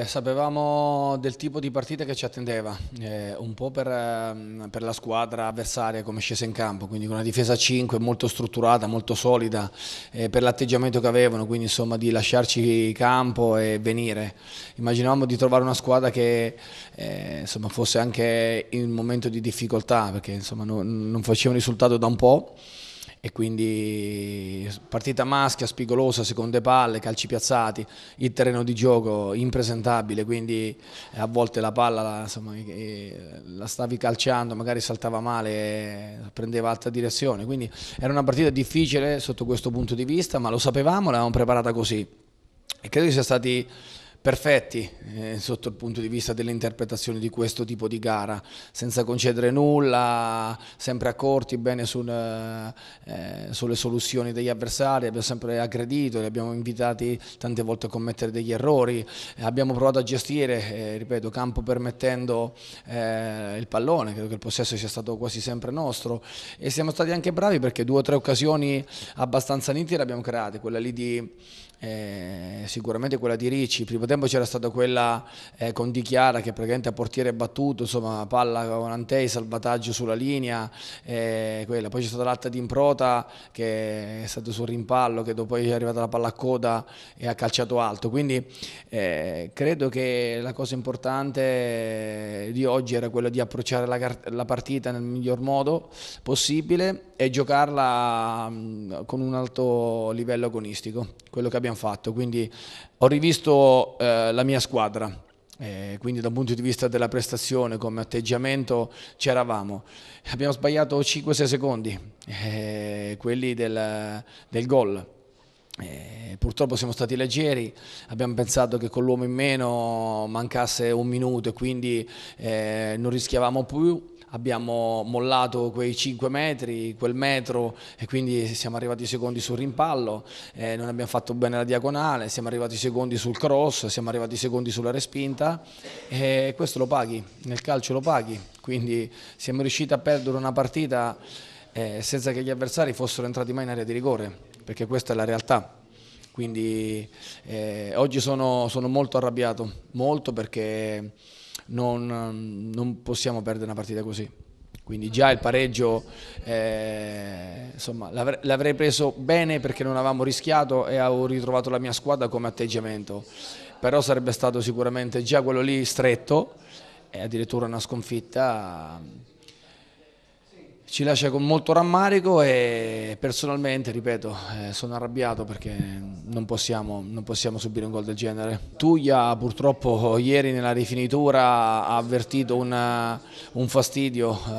Eh, sapevamo del tipo di partita che ci attendeva, eh, un po' per, ehm, per, la squadra avversaria come scesa in campo, quindi con una difesa 5 molto strutturata, molto solida, eh, per l'atteggiamento che avevano, quindi insomma di lasciarci campo e venire. Immaginavamo di trovare una squadra che eh, insomma, fosse anche in un momento di difficoltà, perché insomma, no, non faceva un risultato da un po' e quindi partita maschia, spigolosa, seconde palle, calci piazzati, il terreno di gioco impresentabile, quindi eh, a volte la palla insomma, eh, la stavi calciando, magari saltava male, prendeva altra direzione, quindi era una partita difficile sotto questo punto di vista, ma lo sapevamo, l'avevamo preparata così e credo che sia stati perfetti eh, sotto il punto di vista dell'interpretazione di questo tipo di gara, senza concedere nulla, sempre accorti bene sul, eh, eh, sulle soluzioni degli avversari, abbiamo sempre aggredito, li abbiamo invitati tante volte a commettere degli errori, eh, abbiamo provato a gestire, eh, ripeto, campo permettendo il pallone, credo che il possesso sia stato quasi sempre nostro e siamo stati anche bravi perché due o tre occasioni abbastanza nitide le abbiamo create, quella lì di eh, sicuramente quella di Ricci, Il primo tempo c'era stata quella eh, con Di Chiara che praticamente a portiere battuto, insomma palla con Antei, salvataggio sulla linea, eh, poi c'è stata l'altra di Improta che è stato sul rimpallo, che dopo è arrivata la palla a coda e ha calciato alto, quindi eh, credo che la cosa importante eh, di oggi era quella di approcciare la, la partita nel miglior modo possibile e giocarla mm, con un alto livello agonistico, quello che abbiamo fatto. Quindi ho rivisto eh, la mia squadra, eh, quindi dal punto di vista della prestazione, come atteggiamento c'eravamo. Abbiamo sbagliato 5-6 secondi, eh, quelli del, del gol. Eh, purtroppo siamo stati leggeri, abbiamo pensato che con l'uomo in meno mancasse un minuto e quindi eh, non rischiavamo più abbiamo mollato quei 5 metri, quel metro e quindi siamo arrivati secondi sul rimpallo, eh, non abbiamo fatto bene la diagonale, siamo arrivati secondi sul cross, siamo arrivati secondi sulla respinta e questo lo paghi, nel calcio lo paghi, quindi siamo riusciti a perdere una partita eh, senza che gli avversari fossero entrati mai in area di rigore, perché questa è la realtà quindi eh, oggi sono, sono, molto arrabbiato, molto perché non, ehm, non possiamo perdere una partita così. Quindi già il pareggio eh, l'avrei preso bene perché non avevamo rischiato e avevo ritrovato la mia squadra come atteggiamento, però sarebbe stato sicuramente già quello lì stretto e addirittura una sconfitta ci lascia con molto rammarico e personalmente, ripeto, eh, sono arrabbiato perché non possiamo, non possiamo subire un gol del genere. Tuglia purtroppo ieri nella rifinitura ha avvertito una, un fastidio, eh,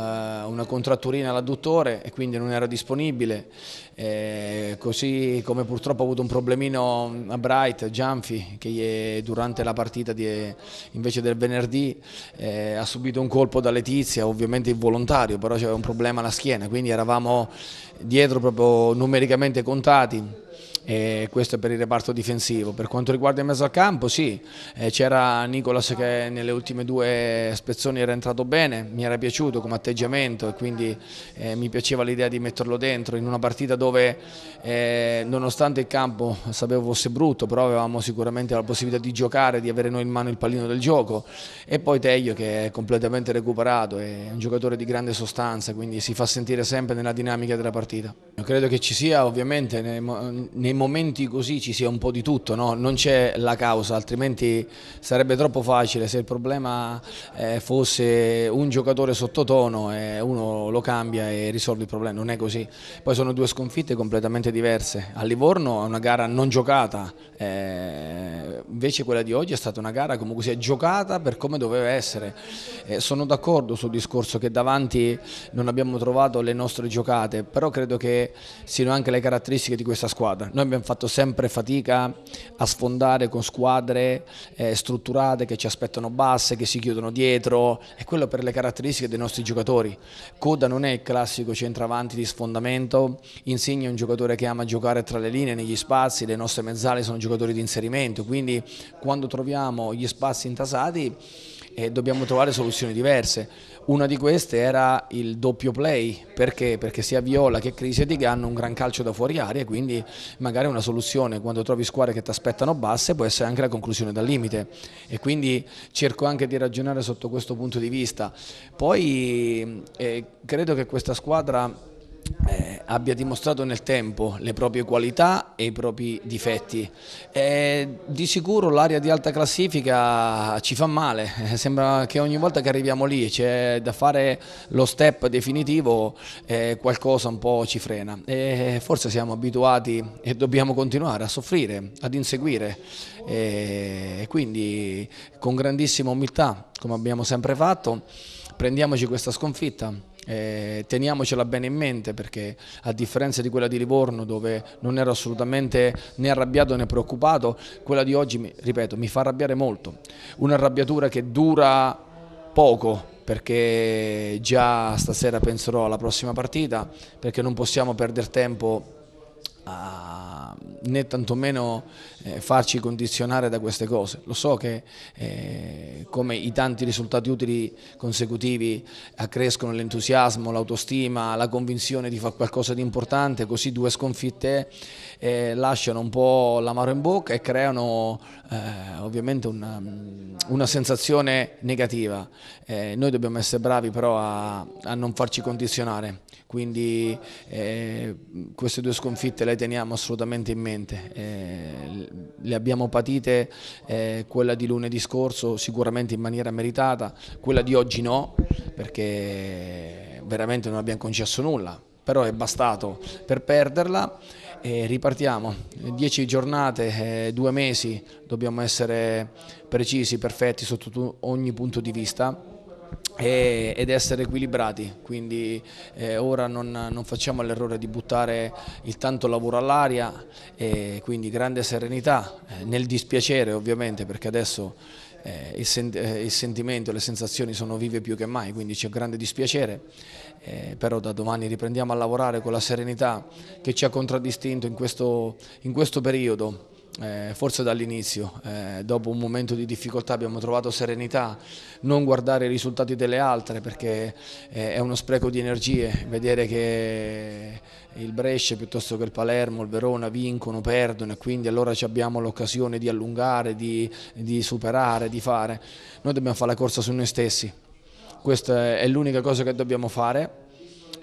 una contratturina all'adduttore e quindi non era disponibile. Eh, così come purtroppo ha avuto un problemino a Bright, Gianfi, che durante la partita di, invece del venerdì eh, ha subito un colpo da Letizia, ovviamente involontario, però c'era un problema alla schiena, quindi eravamo dietro proprio numericamente contati e questo è per il reparto difensivo. Per quanto riguarda il mezzo al campo, sì, eh, c'era Nicolas che nelle ultime due spezzoni era entrato bene, mi era piaciuto come atteggiamento e quindi eh, mi piaceva l'idea di metterlo dentro in una partita dove eh, nonostante il campo sapevo fosse brutto, però avevamo sicuramente la possibilità di giocare, di avere noi in mano il pallino del gioco e poi Teglio che è completamente recuperato, è un giocatore di grande sostanza, quindi si fa sentire sempre nella dinamica della partita. Io credo che ci sia ovviamente nei, nei momenti così ci sia un po' di tutto, no? non c'è la causa, altrimenti sarebbe troppo facile se il problema eh, fosse un giocatore sottotono e uno lo cambia e risolve il problema, non è così. Poi sono due sconfitte completamente diverse, a Livorno è una gara non giocata, eh, invece quella di oggi è stata una gara comunque si è giocata per come doveva essere. Eh, sono d'accordo sul discorso che davanti non abbiamo trovato le nostre giocate, però credo che siano anche le caratteristiche di questa squadra. Noi abbiamo fatto sempre fatica a sfondare con squadre eh, strutturate che ci aspettano basse, che si chiudono dietro e quello per le caratteristiche dei nostri giocatori. Coda non è il classico centravanti di sfondamento, insegna è un giocatore che ama giocare tra le linee, negli spazi, le nostre mezzali sono giocatori di inserimento, quindi quando troviamo gli spazi intasati eh, dobbiamo trovare soluzioni diverse una di queste era il doppio play, perché? Perché sia Viola che Crisetic hanno un gran calcio da fuori aria, quindi magari una soluzione quando trovi squadre che ti aspettano basse può essere anche la conclusione dal limite e quindi cerco anche di ragionare sotto questo punto di vista. Poi eh, credo che questa squadra eh, abbia dimostrato nel tempo le proprie qualità e i propri difetti. E eh, di sicuro l'area di alta classifica ci fa male, eh, sembra che ogni volta che arriviamo lì c'è da fare lo step definitivo eh, qualcosa un po' ci frena e eh, forse siamo abituati e dobbiamo continuare a soffrire, ad inseguire e quindi con grandissima umiltà come abbiamo sempre fatto prendiamoci questa sconfitta eh, teniamocela bene in mente perché a differenza di quella di Livorno dove non ero assolutamente né arrabbiato né preoccupato, quella di oggi, ripeto, mi fa arrabbiare molto. Un'arrabbiatura che dura poco perché già stasera penserò alla prossima partita perché non possiamo perdere tempo a, né tantomeno eh, farci condizionare da queste cose. Lo so che eh, come i tanti risultati utili consecutivi accrescono l'entusiasmo, l'autostima, la convinzione di fare qualcosa di importante, così due sconfitte eh, lasciano un po' l'amaro in bocca e creano eh, ovviamente una, mm, una, sensazione negativa. Eh, noi dobbiamo essere bravi però a, a non farci condizionare, quindi eh, queste due sconfitte le le teniamo assolutamente in mente. Eh, le abbiamo patite eh, quella di lunedì scorso sicuramente in maniera meritata, quella di oggi no, perché veramente non abbiamo concesso nulla, però è bastato per perderla e ripartiamo. Dieci giornate, eh, due mesi, dobbiamo essere precisi, perfetti sotto ogni punto di vista ed essere equilibrati, quindi eh, ora non, non facciamo l'errore di buttare il tanto lavoro all'aria, eh, quindi grande serenità, eh, nel dispiacere ovviamente perché adesso eh, il, sen eh, il, sentimento e le sensazioni sono vive più che mai, quindi c'è grande dispiacere, eh, però da domani riprendiamo a lavorare con la serenità che ci ha contraddistinto in questo, in questo periodo eh, forse dall'inizio, eh, dopo un momento di difficoltà abbiamo trovato serenità, non guardare i risultati delle altre perché eh, è uno spreco di energie, vedere che il Brescia piuttosto che il Palermo, il Verona vincono, perdono e quindi allora abbiamo l'occasione di allungare, di, di superare, di fare. Noi dobbiamo fare la corsa su noi stessi, questa è l'unica cosa che dobbiamo fare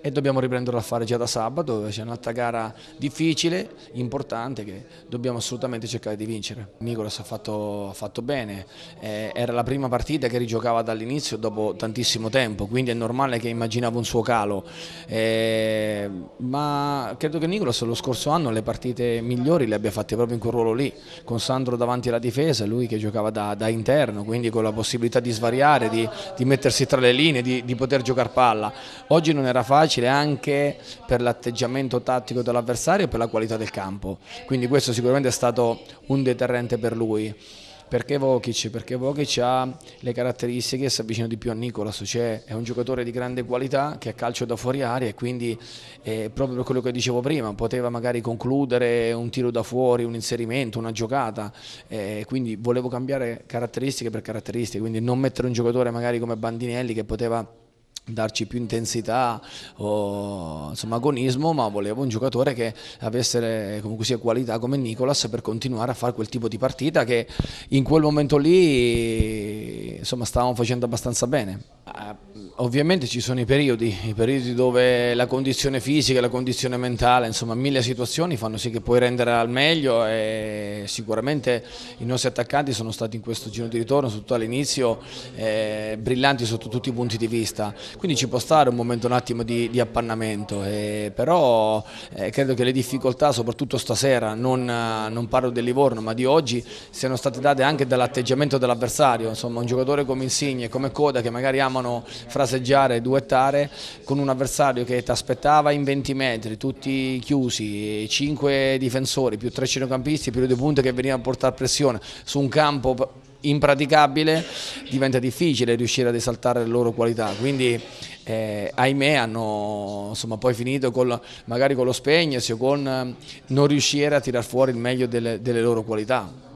e dobbiamo riprenderlo a fare già da sabato, dove c'è un'altra gara difficile, importante, che dobbiamo assolutamente cercare di vincere. Nicolas ha fatto, ha fatto bene, eh, era la prima partita che rigiocava dall'inizio dopo tantissimo tempo, quindi è normale che immaginavo un suo calo, eh, ma credo che Nicolas lo scorso anno le partite migliori le abbia fatte proprio in quel ruolo lì, con Sandro davanti alla difesa, lui che giocava da, da interno, quindi con la possibilità di svariare, di, di mettersi tra le linee, di, di poter giocare palla. Oggi non era facile facile anche per l'atteggiamento tattico dell'avversario e per la qualità del campo. Quindi questo sicuramente è stato un deterrente per lui. Perché Vokic? Perché Vokic ha le caratteristiche, si avvicina di più a Nicolas, cioè è un giocatore di grande qualità che ha calcio da fuori aria e quindi eh, proprio per quello che dicevo prima poteva magari concludere un tiro da fuori, un inserimento, una giocata, eh, quindi volevo cambiare caratteristiche per caratteristiche, quindi non mettere un giocatore magari come Bandinelli che poteva darci più intensità o insomma, agonismo, ma volevo un giocatore che avesse comunque sia qualità come Nicolas per continuare a fare quel tipo di partita che in quel momento lì insomma, stavamo facendo abbastanza bene. Ah, ovviamente ci sono i periodi, i periodi dove la condizione fisica, la condizione mentale, insomma mille situazioni fanno sì che puoi rendere al meglio e sicuramente i nostri attaccanti sono stati in questo giro di ritorno, soprattutto all'inizio, eh, brillanti sotto tutti i punti di vista, quindi ci può stare un momento un attimo di, di appannamento, eh, però eh, credo che le difficoltà, soprattutto stasera, non, non, parlo del Livorno ma di oggi, siano state date anche dall'atteggiamento dell'avversario, insomma un giocatore come Insigne, come Coda che magari amano buono fraseggiare, duettare con un avversario che ti aspettava in 20 metri, tutti chiusi, 5 difensori più 3 centrocampisti più le due punte che venivano a portare pressione su un campo impraticabile diventa difficile riuscire ad esaltare le loro qualità quindi eh, ahimè hanno insomma, poi finito col, magari con lo spegnersi o con non riuscire a tirar fuori il meglio delle, delle loro qualità